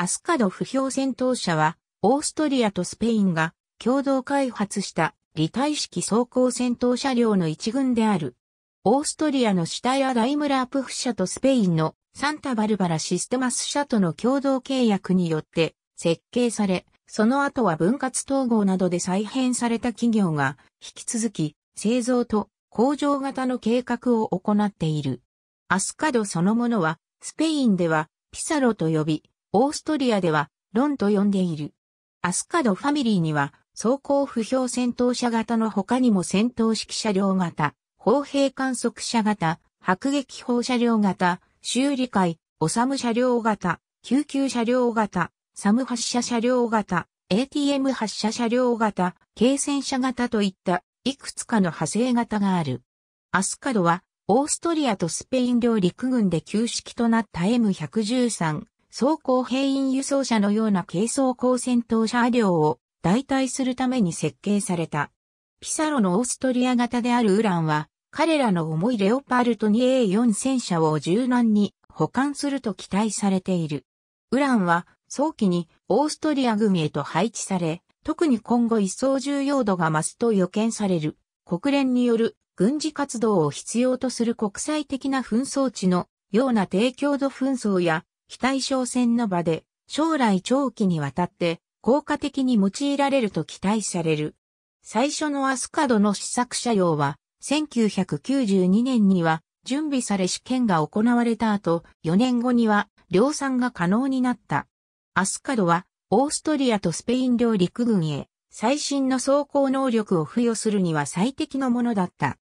アスカド不評戦闘車は、オーストリアとスペインが共同開発した離体式走行戦闘車両の一群である。オーストリアのシュタイア・ダイムラープフ社とスペインのサンタバルバラシステマス社との共同契約によって設計され、その後は分割統合などで再編された企業が引き続き製造と工場型の計画を行っている。アスカドそのものはスペインではピサロと呼び、オーストリアでは、ロンと呼んでいる。アスカドファミリーには、走行不評戦闘車型の他にも戦闘式車両型、砲兵観測車型、迫撃砲車両型、修理会、オサム車両型、救急車両型、サム発射車両型、ATM 発射車両型、軽戦車型といったいくつかの派生型がある。アスカドはオーストリアとスペイン領陸軍で旧式となった M113 装甲兵員輸送車のような軽装甲戦闘車両を代替するために設計された。ピサロのオーストリア型であるウランは、彼らの重いレオパルト 2A4 戦車を柔軟に保管すると期待されている。ウランは早期にオーストリア組へと配置され、特に今後一層重要度が増すと予見される。国連による軍事活動を必要とする国際的な紛争地のような低強度紛争や非対称戦の場で、将来長期にわたって効果的に用いられると期待される。最初のアスカドの試作車両は、1992年には準備され試験が行われた後、4年後には量産が可能になった。アスカドは、オーストリアとスペイン両陸軍へ、最新の走行能力を付与するには最適のものだった。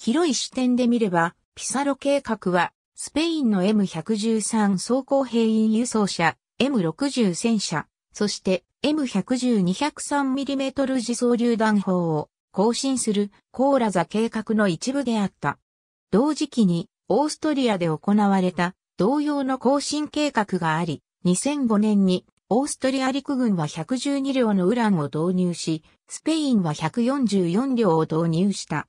広い視点で見れば、ピサロ計画はスペインの M113 装甲兵員輸送車、M60 戦車、そして M110-203mm 自走榴弾砲を更新するコーラザ計画の一部であった。同時期にオーストリアで行われた同様の更新計画があり、2005年にオーストリア陸軍は112両のウランを導入し、スペインは144両を導入した。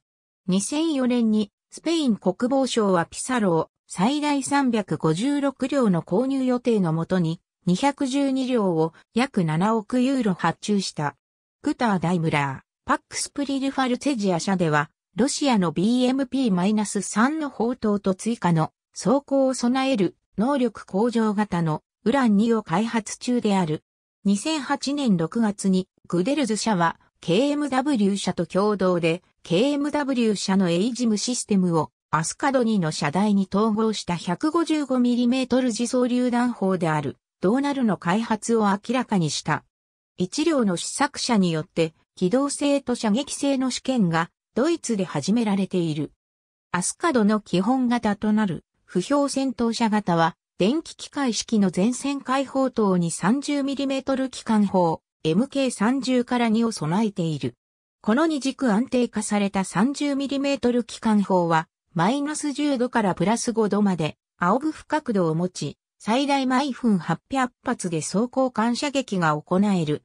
2004年にスペイン国防省はピサロを最大356両の購入予定のもとに、212両を約7億ユーロ発注した。クター・ダイムラー、パックスプリルファルツェジア社では、ロシアの BMP-3 の砲塔と追加の装甲を備える能力向上型のウラン2を開発中である。2008年6月にグデルズ社は KMW 社と共同で KMW 社のエイジムシステムをアスカド2の射台に統合した 155mm 自走榴弾砲である、ドーナルの開発を明らかにした。一両の試作車によって、機動性と射撃性の試験が、ドイツで始められている。アスカドの基本型となる、不評戦闘車型は、電気機械式の前線開放等に 30mm 機関砲、MK30 から2を備えている。この二軸安定化された 30mm 機関砲は、マイナス10度からプラス5度まで、仰ぐ深角度を持ち、最大毎分800発で走行感射撃が行える。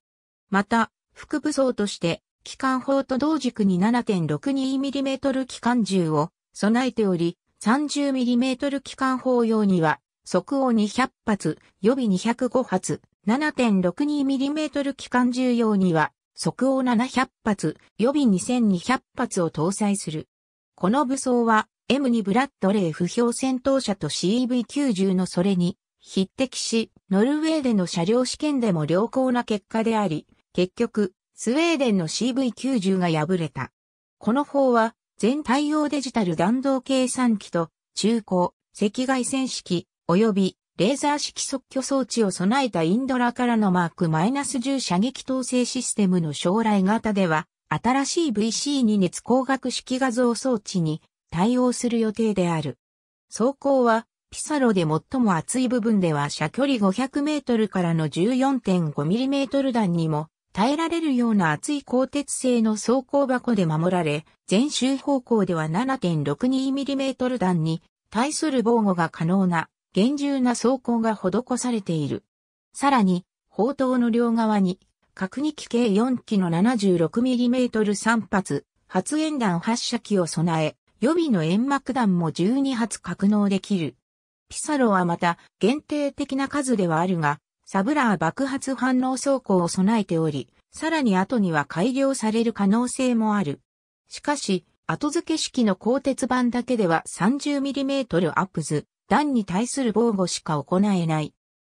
また、副武装として、機関砲と同軸に 7.62mm 機関銃を備えており、30mm 機関砲用には、即応200発、予備205発、7.62mm 機関銃用には、即応700発、予備2200発を搭載する。この武装は、M2 ブラッドレー不評戦闘車と c v 9 0のそれに匹敵し、ノルウェーでの車両試験でも良好な結果であり、結局、スウェーデンの CV90 が敗れた。この法は、全対応デジタル弾道計算機と、中高、赤外線式、及び、レーザー式即挙装置を備えたインドラからのマーク -10 射撃統制システムの将来型では、新しい VC2 熱光学式画像装置に対応する予定である。走行は、ピサロで最も厚い部分では射距離500メートルからの14.5ミリメートル弾にも耐えられるような厚い鋼鉄製の走行箱で守られ、全周方向では 7.62mm 弾に対する防護が可能な厳重な走行が施されている。さらに、砲塔の両側に、核2機計4機の 76mm 3発、発煙弾発射機を備え、予備の煙幕弾も12発格納できる。ピサロはまた限定的な数ではあるが、サブラー爆発反応装甲を備えており、さらに後には改良される可能性もある。しかし、後付け式の鋼鉄板だけでは 30mm アップズ、弾に対する防護しか行えない。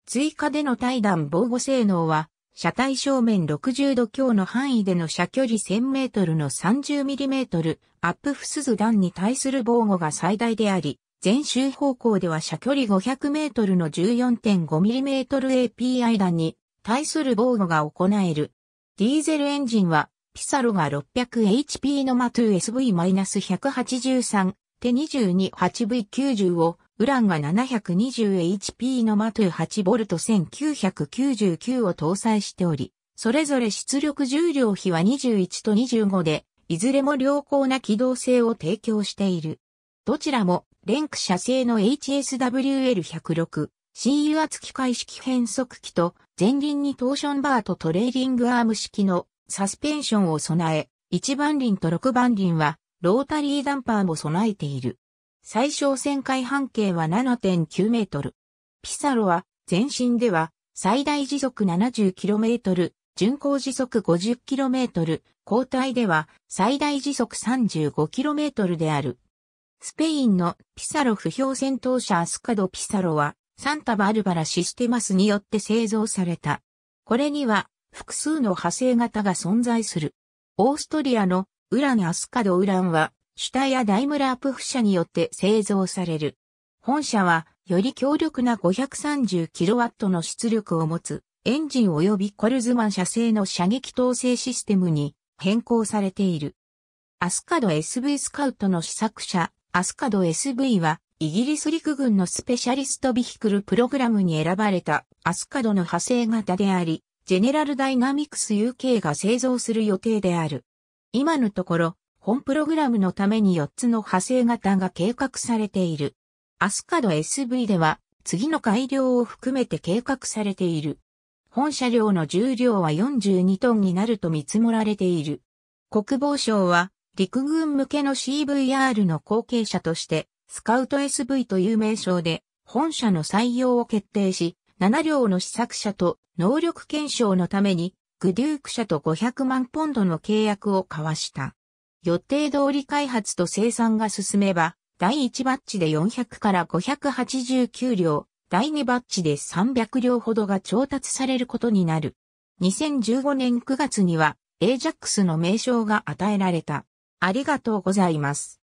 追加での対弾防護性能は車体正面60度強の範囲での車距離1000メートルの 30mm アップフスズ弾に対する防護が最大であり、全周方向では車距離500メートルの 14.5mm API 弾に対する防護が行える。ディーゼルエンジンは、ピサロが 600HP のマトゥ SV-183 手 228V90 をウランが 720HP のマトゥ 8V1999 を搭載しており、それぞれ出力重量比は21と25で、いずれも良好な機動性を提供している。どちらも、レンク社製の HSWL106、新油圧機械式変速機と、前輪にトーションバーとトレーリングアーム式のサスペンションを備え、1番輪と6番輪は、ロータリーダンパーも備えている。最小旋回半径は7.9メートル。ピサロは、前身では、最大時速 70km、巡航時速 50km、交代では、最大時速 35km である。スペインのピサロ不評戦闘車アスカド・ピサロは、サンタ・バルバラ・システマスによって製造された。これには、複数の派生型が存在する。オーストリアのウラン・アスカド・ウランは、主体やダイムラープフ社によって製造される。本社は、より強力な 530kW の出力を持つ、エンジン及びコルズマン社製の射撃統制システムに変更されている。アスカド SV スカウトの試作車、アスカド SV は、イギリス陸軍のスペシャリストビヒクルプログラムに選ばれたアスカドの派生型であり、ジェネラルダイナミクス UK が製造する予定である。今のところ、本プログラムのために4つの派生型が計画されている。アスカド SV では、次の改良を含めて計画されている。本車両の重量は42トンになると見積もられている。国防省は、陸軍向けの CVR の後継者として、スカウト SV という名称で、本社の採用を決定し、7両の試作車と能力検証のために、グデューク社と500万ポンドの契約を交わした。予定通り開発と生産が進めば、第1バッチで400から589両、第2バッチで300両ほどが調達されることになる。2015年9月には AJAX の名称が与えられた。ありがとうございます。